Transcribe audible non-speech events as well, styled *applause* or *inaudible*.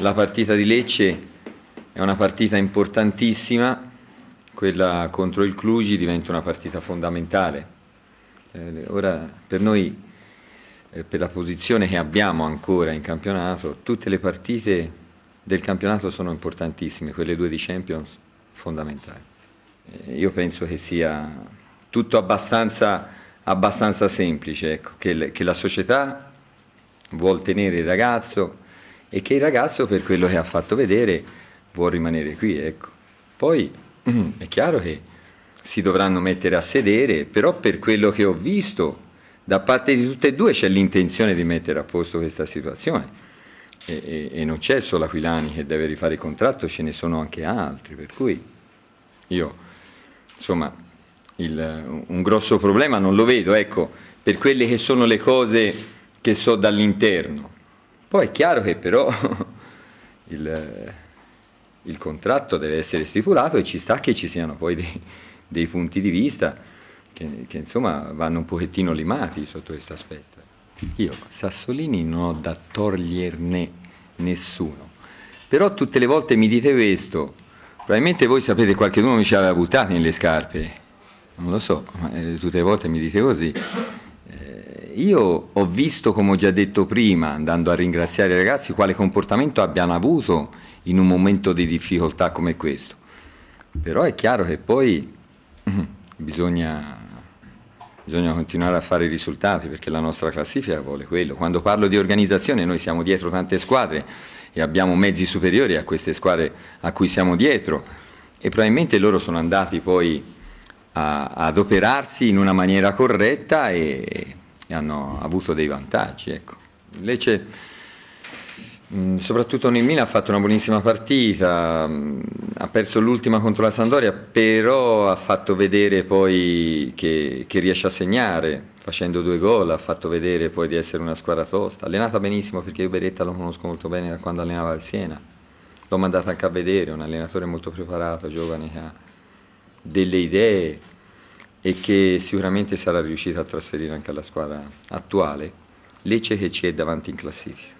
La partita di Lecce è una partita importantissima, quella contro il Clugi diventa una partita fondamentale. Eh, ora per noi, eh, per la posizione che abbiamo ancora in campionato, tutte le partite del campionato sono importantissime, quelle due di Champions fondamentali. Eh, io penso che sia tutto abbastanza, abbastanza semplice, ecco, che, che la società vuole tenere il ragazzo e che il ragazzo per quello che ha fatto vedere vuol rimanere qui. Ecco. Poi *clears throat* è chiaro che si dovranno mettere a sedere, però per quello che ho visto da parte di tutte e due c'è l'intenzione di mettere a posto questa situazione. E, e, e non c'è solo Aquilani che deve rifare il contratto, ce ne sono anche altri, per cui io insomma il, un grosso problema non lo vedo, ecco, per quelle che sono le cose che so dall'interno. Poi è chiaro che però *laughs* il, il contratto deve essere stipulato e ci sta che ci siano poi dei, dei punti di vista che, che, insomma vanno un pochettino limati sotto questo aspetto. Io Sassolini non ho da toglierne nessuno, però tutte le volte mi dite questo, probabilmente voi sapete qualcuno mi ci aveva buttato nelle scarpe, non lo so, ma eh, tutte le volte mi dite così io ho visto, come ho già detto prima, andando a ringraziare i ragazzi, quale comportamento abbiano avuto in un momento di difficoltà come questo. Però è chiaro che poi mm, bisogna, bisogna continuare a fare i risultati perché la nostra classifica vuole quello. Quando parlo di organizzazione noi siamo dietro tante squadre e abbiamo mezzi superiori a queste squadre a cui siamo dietro e probabilmente loro sono andati poi a, ad operarsi in una maniera corretta e e hanno avuto dei vantaggi. Ecco. Lecce, mm, soprattutto nel Milan, ha fatto una buonissima partita, mm, ha perso l'ultima contro la Sandoria, però ha fatto vedere poi che, che riesce a segnare, facendo due gol, ha fatto vedere poi di essere una squadra tosta, allenata benissimo perché io Beretta lo conosco molto bene da quando allenava al Siena, l'ho mandato anche a vedere, un allenatore molto preparato, giovane, che ha delle idee e che sicuramente sarà riuscita a trasferire anche alla squadra attuale, Lecce che ci è davanti in classifica.